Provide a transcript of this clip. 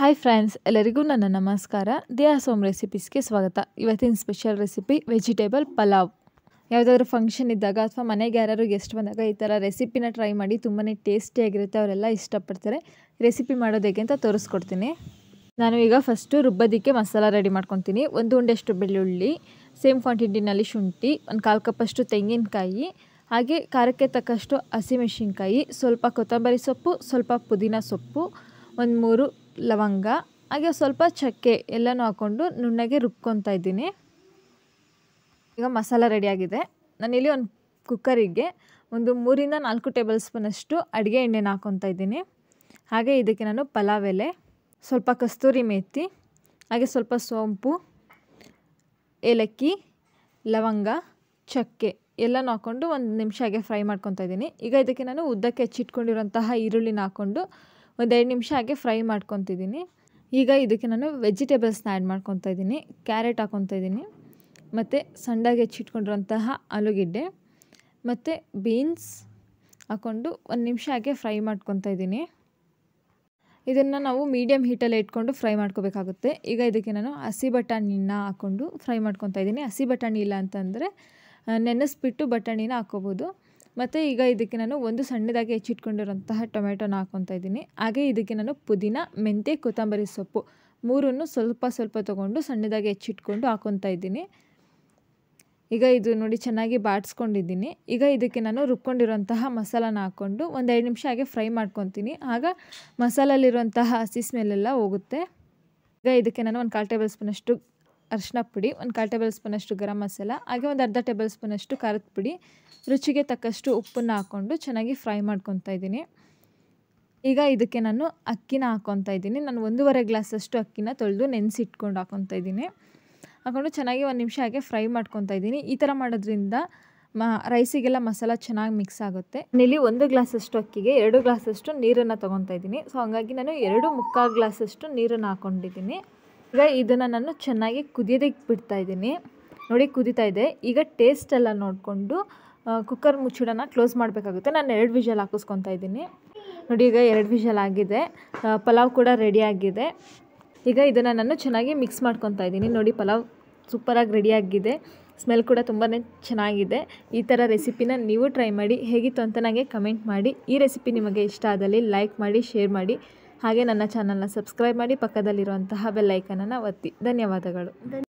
hi friends ಎಲ್ಲರಿಗೂ ನನ್ನ ನಮಸ್ಕಾರ ದೇಹ ಸೋಮ್ ರೆಸಿಪೀಸ್ಗೆ ಸ್ವಾಗತ ಇವತ್ತಿನ ಸ್ಪೆಷಲ್ ರೆಸಿಪಿ ವೆಜಿಟೇಬಲ್ ಪಲಾವ್ ಯಾವುದಾದ್ರೂ ಫಂಕ್ಷನ್ ಇದ್ದಾಗ ಅಥವಾ ಮನೆಗೆ ಯಾರಾದ್ರು ಗೆಸ್ಟ್ ಬಂದಾಗ ಈ ಥರ ರೆಸಿಪಿನ ಟ್ರೈ ಮಾಡಿ ತುಂಬಾ ಟೇಸ್ಟಿಯಾಗಿರುತ್ತೆ ಅವರೆಲ್ಲ ಇಷ್ಟಪಡ್ತಾರೆ ರೆಸಿಪಿ ಮಾಡೋದು ಹೇಗೆ ಅಂತ ತೋರಿಸ್ಕೊಡ್ತೀನಿ ನಾನು ಈಗ ಫಸ್ಟು ರುಬ್ಬೋದಕ್ಕೆ ಮಸಾಲ ರೆಡಿ ಮಾಡ್ಕೊತೀನಿ ಒಂದು ಉಂಡೆಷ್ಟು ಬೆಳ್ಳುಳ್ಳಿ ಸೇಮ್ ಕ್ವಾಂಟಿಟಿನಲ್ಲಿ ಶುಂಠಿ ಒಂದು ಕಾಲು ಕಪ್ಪಷ್ಟು ತೆಂಗಿನಕಾಯಿ ಹಾಗೆ ಖಾರಕ್ಕೆ ತಕ್ಕಷ್ಟು ಹಸಿಮೆಣಸಿನ್ಕಾಯಿ ಸ್ವಲ್ಪ ಕೊತ್ತಂಬರಿ ಸೊಪ್ಪು ಸ್ವಲ್ಪ ಪುದೀನ ಸೊಪ್ಪು ಒಂದು ಮೂರು ಲವಂಗ ಹಾಗೆ ಸ್ವಲ್ಪ ಚಕ್ಕೆ ಎಲ್ಲನೂ ಹಾಕ್ಕೊಂಡು ನುಣ್ಣಗೆ ರುಬ್ಕೊತಾ ಇದ್ದೀನಿ ಈಗ ಮಸಾಲ ರೆಡಿಯಾಗಿದೆ ನಾನಿಲ್ಲಿ ಒಂದು ಕುಕ್ಕರಿಗೆ ಒಂದು ಮೂರಿಂದ ನಾಲ್ಕು ಟೇಬಲ್ ಸ್ಪೂನಷ್ಟು ಅಡುಗೆ ಎಣ್ಣೆನ ಹಾಕ್ಕೊತಾ ಇದ್ದೀನಿ ಹಾಗೆ ಇದಕ್ಕೆ ನಾನು ಪಲಾವ್ ಎಲೆ ಸ್ವಲ್ಪ ಕಸ್ತೂರಿ ಮೇಥಿ ಹಾಗೆ ಸ್ವಲ್ಪ ಸೋಂಪು ಏಲಕ್ಕಿ ಲವಂಗ ಚಕ್ಕೆ ಎಲ್ಲನೂ ಹಾಕ್ಕೊಂಡು ಒಂದು ನಿಮಿಷ ಹಾಗೆ ಫ್ರೈ ಮಾಡ್ಕೊತಾ ಇದ್ದೀನಿ ಈಗ ಇದಕ್ಕೆ ನಾನು ಉದ್ದಕ್ಕೆ ಹೆಚ್ಚಿಟ್ಕೊಂಡಿರುವಂತಹ ಈರುಳ್ಳಿನ ಹಾಕ್ಕೊಂಡು ಒಂದೆರಡು ನಿಮಿಷ ಹಾಗೆ ಫ್ರೈ ಮಾಡ್ಕೊತಿದ್ದೀನಿ ಈಗ ಇದಕ್ಕೆ ನಾನು ವೆಜಿಟೇಬಲ್ಸ್ನ ಆ್ಯಡ್ ಮಾಡ್ಕೊತಾ ಇದ್ದೀನಿ ಕ್ಯಾರೆಟ್ ಹಾಕ್ಕೊತಾ ಇದ್ದೀನಿ ಮತ್ತು ಸಣ್ಣಗೆ ಹೆಚ್ಚಿಟ್ಕೊಂಡಿರೋಂತಹ ಆಲೂಗಿಡ್ಡೆ ಮತ್ತು ಬೀನ್ಸ್ ಹಾಕ್ಕೊಂಡು ಒಂದು ನಿಮಿಷ ಹಾಗೆ ಫ್ರೈ ಮಾಡ್ಕೊತಾ ಇದ್ದೀನಿ ಇದನ್ನು ನಾವು ಮೀಡಿಯಮ್ ಹೀಟಲ್ಲಿ ಇಟ್ಕೊಂಡು ಫ್ರೈ ಮಾಡ್ಕೋಬೇಕಾಗುತ್ತೆ ಈಗ ಇದಕ್ಕೆ ನಾನು ಹಸಿ ಬಟಾಣಿನ ಹಾಕ್ಕೊಂಡು ಫ್ರೈ ಮಾಡ್ಕೊತಾ ಇದ್ದೀನಿ ಹಸಿ ಬಟಾಣಿ ಇಲ್ಲ ಅಂತಂದರೆ ನೆನೆಸ್ಬಿಟ್ಟು ಬಟಾಣಿನ ಹಾಕ್ಕೋಬೋದು ಮತ್ತು ಈಗ ಇದಕ್ಕೆ ನಾನು ಒಂದು ಸಣ್ಣದಾಗಿ ಹೆಚ್ಚಿಟ್ಕೊಂಡಿರೋಂತಹ ಟೊಮೆಟೊನ ಹಾಕ್ಕೊತಾ ಇದ್ದೀನಿ ಹಾಗೆ ಇದಕ್ಕೆ ನಾನು ಪುದೀನ ಮೆಂತ್ಯ ಕೊತ್ತಂಬರಿ ಸೊಪ್ಪು ಮೂರನ್ನು ಸ್ವಲ್ಪ ಸ್ವಲ್ಪ ತೊಗೊಂಡು ಸಣ್ಣದಾಗಿ ಹೆಚ್ಚಿಟ್ಕೊಂಡು ಹಾಕ್ಕೊತಾ ಇದ್ದೀನಿ ಈಗ ಇದು ನೋಡಿ ಚೆನ್ನಾಗಿ ಬಾಡಿಸ್ಕೊಂಡಿದ್ದೀನಿ ಈಗ ಇದಕ್ಕೆ ನಾನು ರುಬ್ಕೊಂಡಿರೋಂತಹ ಮಸಾಲಾನ ಹಾಕ್ಕೊಂಡು ಒಂದು ಎರಡು ನಿಮಿಷ ಹಾಗೆ ಫ್ರೈ ಮಾಡ್ಕೊತೀನಿ ಆಗ ಮಸಾಲಲ್ಲಿರುವಂತಹ ಹಸಿ ಸ್ಮೆಲ್ಲೆಲ್ಲ ಹೋಗುತ್ತೆ ಈಗ ಇದಕ್ಕೆ ನಾನು ಒಂದು ಕಾಲು ಟೇಬಲ್ ಸ್ಪೂನಷ್ಟು ಅರಿಶಿನ ಪುಡಿ ಒಂದು ಕಾಲು ಟೇಬಲ್ ಸ್ಪೂನಷ್ಟು ಗರಂ ಮಸಾಲ ಹಾಗೆ ಒಂದು ಅರ್ಧ ಟೇಬಲ್ ಸ್ಪೂನಷ್ಟು ಖಾರದ ಪುಡಿ ರುಚಿಗೆ ತಕ್ಕಷ್ಟು ಉಪ್ಪನ್ನು ಹಾಕ್ಕೊಂಡು ಚೆನ್ನಾಗಿ ಫ್ರೈ ಮಾಡ್ಕೊತಾ ಇದ್ದೀನಿ ಈಗ ಇದಕ್ಕೆ ನಾನು ಅಕ್ಕಿನ ಹಾಕ್ಕೊತಾ ಇದ್ದೀನಿ ನಾನು ಒಂದೂವರೆ ಗ್ಲಾಸಷ್ಟು ಅಕ್ಕಿನ ತೊಳೆದು ನೆನೆಸಿಟ್ಕೊಂಡು ಹಾಕ್ಕೊತಾ ಇದ್ದೀನಿ ಹಾಕೊಂಡು ಚೆನ್ನಾಗಿ ಒಂದು ನಿಮಿಷ ಹಾಗೆ ಫ್ರೈ ಮಾಡ್ಕೊತಾ ಇದ್ದೀನಿ ಈ ಥರ ಮಾಡೋದ್ರಿಂದ ಮ ರೈಸಿಗೆಲ್ಲ ಮಸಾಲ ಚೆನ್ನಾಗಿ ಮಿಕ್ಸ್ ಆಗುತ್ತೆ ಇಲ್ಲಿ ಒಂದು ಗ್ಲಾಸಷ್ಟು ಅಕ್ಕಿಗೆ ಎರಡು ಗ್ಲಾಸಷ್ಟು ನೀರನ್ನು ತೊಗೊತಾ ಇದ್ದೀನಿ ಸೊ ಹಾಗಾಗಿ ನಾನು ಎರಡು ಮುಕ್ಕಾಲು ಗ್ಲಾಸಷ್ಟು ನೀರನ್ನು ಹಾಕ್ಕೊಂಡಿದ್ದೀನಿ ಈಗ ಇದನ್ನು ನಾನು ಚೆನ್ನಾಗಿ ಕುದಿಯೋದಕ್ಕೆ ಬಿಡ್ತಾ ಇದ್ದೀನಿ ನೋಡಿ ಕುದೀತಾ ಇದೆ ಈಗ ಟೇಸ್ಟೆಲ್ಲ ನೋಡಿಕೊಂಡು ಕುಕ್ಕರ್ ಮುಚ್ಚಿಡನ ಕ್ಲೋಸ್ ಮಾಡಬೇಕಾಗುತ್ತೆ ನಾನು ಎರಡು ವಿಷಲ್ ಹಾಕಿಸ್ಕೊತಾ ಇದ್ದೀನಿ ನೋಡಿ ಈಗ ಎರಡು ವಿಷಲ್ ಆಗಿದೆ ಪಲಾವ್ ಕೂಡ ರೆಡಿ ಆಗಿದೆ ಈಗ ಇದನ್ನು ನಾನು ಚೆನ್ನಾಗಿ ಮಿಕ್ಸ್ ಮಾಡ್ಕೊತಾ ಇದ್ದೀನಿ ನೋಡಿ ಪಲಾವ್ ಸೂಪರಾಗಿ ರೆಡಿಯಾಗಿದೆ ಸ್ಮೆಲ್ ಕೂಡ ತುಂಬಾ ಚೆನ್ನಾಗಿದೆ ಈ ಥರ ರೆಸಿಪಿನ ನೀವು ಟ್ರೈ ಮಾಡಿ ಹೇಗಿತ್ತು ಅಂತ ನನಗೆ ಕಮೆಂಟ್ ಮಾಡಿ ಈ ರೆಸಿಪಿ ನಿಮಗೆ ಇಷ್ಟ ಆದಲ್ಲಿ ಲೈಕ್ ಮಾಡಿ ಶೇರ್ ಮಾಡಿ ಹಾಗೆ ನನ್ನ ಚಾನಲ್ನ ಸಬ್ಸ್ಕ್ರೈಬ್ ಮಾಡಿ ಪಕ್ಕದಲ್ಲಿರುವಂತಹ ಬೆಲ್ಲೈಕನನ್ನು ಒತ್ತಿ ಧನ್ಯವಾದಗಳು